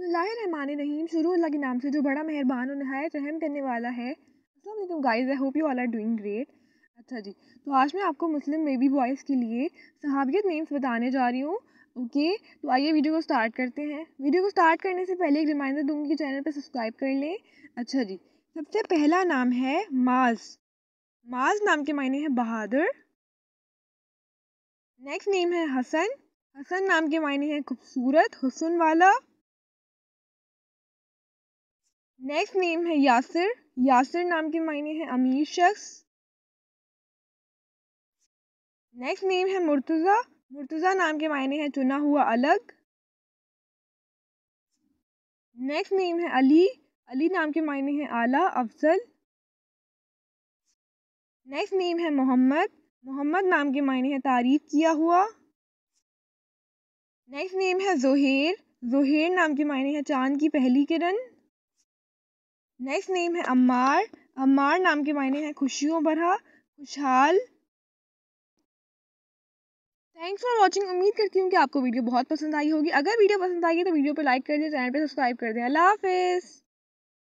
रहीम शुरू अल्लाह के नाम से जो बड़ा मेहरबान और नहायत रहम करने वाला है असलम guys I hope you all are doing great अच्छा जी तो आज मैं आपको मुस्लिम बेबी बॉयज़ के लिए सहाबियत नेम्स बताने जा रही हूँ ओके okay, तो आइए वीडियो को स्टार्ट करते हैं वीडियो को स्टार्ट करने से पहले एक रिमाइंडर दूंगी कि चैनल पर सब्सक्राइब कर लें अच्छा जी सबसे पहला नाम है माज माज नाम के मायने हैं बहादुर नेक्स्ट नेम है हसन हसन नाम के मायने हैं खूबसूरत हुसन वाला नेक्स्ट नेम है यासिर यासिर नाम के मायने हैं अमीर शख्स नेक्स्ट नेम है मुर्तज़ा मुर्तज़ा नाम के मायने हैं चुना हुआ अलग नेक्स्ट नेम है अली अली नाम के मायने हैं आला अफजल नेक्स्ट नेम है मोहम्मद मोहम्मद नाम के मायने हैं तारीफ किया हुआ नेक्स्ट नेम है जोहेर जोहेर नाम के मायने हैं चांद की पहली किरण नेक्स्ट नेम है अम्मार अम्मार नाम के मायने हैं खुशियों भरा खुशहाल थैंक्स फॉर वॉचिंग उम्मीद करती हूँ कि आपको वीडियो बहुत पसंद आई होगी अगर वीडियो पसंद आई है तो वीडियो पर लाइक कर दें चैनल पर सब्सक्राइब कर दें अल्लाह हाफिज़